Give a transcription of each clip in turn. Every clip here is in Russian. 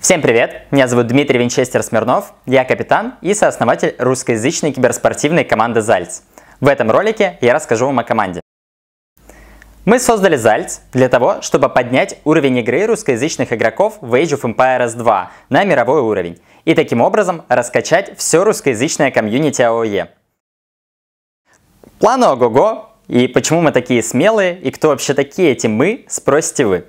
Всем привет! Меня зовут Дмитрий Винчестер Смирнов, я капитан и сооснователь русскоязычной киберспортивной команды «Зальц». В этом ролике я расскажу вам о команде. Мы создали «Зальц» для того, чтобы поднять уровень игры русскоязычных игроков в Age of Empires 2 на мировой уровень и таким образом раскачать все русскоязычное комьюнити АОЕ. Планы ого-го, и почему мы такие смелые, и кто вообще такие эти мы, спросите вы.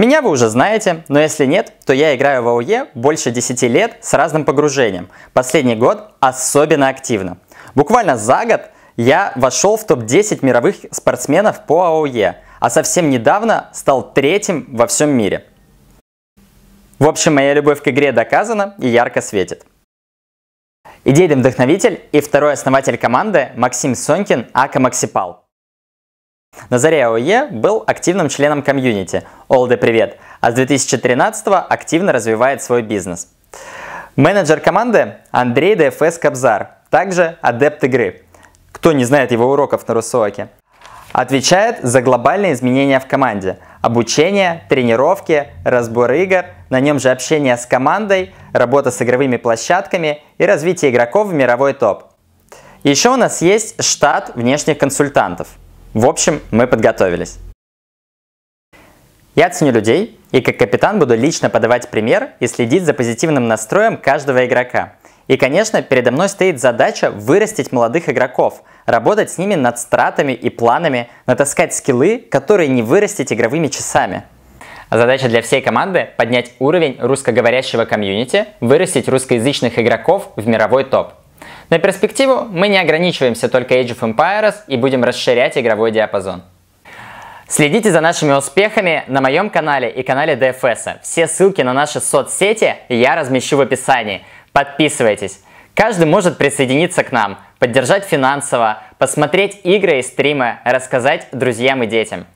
Меня вы уже знаете, но если нет, то я играю в АУЕ больше 10 лет с разным погружением. Последний год особенно активно. Буквально за год я вошел в топ-10 мировых спортсменов по АОЕ, а совсем недавно стал третьим во всем мире. В общем, моя любовь к игре доказана и ярко светит. Идейный вдохновитель и второй основатель команды Максим Сонькин, Ака Максипал. Назарей ОЕ был активным членом комьюнити «Олды Привет», а с 2013 активно развивает свой бизнес. Менеджер команды Андрей ДФС Кабзар, также адепт игры. Кто не знает его уроков на Русоке? Отвечает за глобальные изменения в команде. Обучение, тренировки, разбор игр, на нем же общение с командой, работа с игровыми площадками и развитие игроков в мировой топ. Еще у нас есть штат внешних консультантов – в общем, мы подготовились. Я ценю людей и как капитан буду лично подавать пример и следить за позитивным настроем каждого игрока. И, конечно, передо мной стоит задача вырастить молодых игроков, работать с ними над стратами и планами, натаскать скиллы, которые не вырастить игровыми часами. А задача для всей команды – поднять уровень русскоговорящего комьюнити, вырастить русскоязычных игроков в мировой топ – на перспективу мы не ограничиваемся только Age of Empires и будем расширять игровой диапазон. Следите за нашими успехами на моем канале и канале DFS. Все ссылки на наши соцсети я размещу в описании. Подписывайтесь. Каждый может присоединиться к нам, поддержать финансово, посмотреть игры и стримы, рассказать друзьям и детям.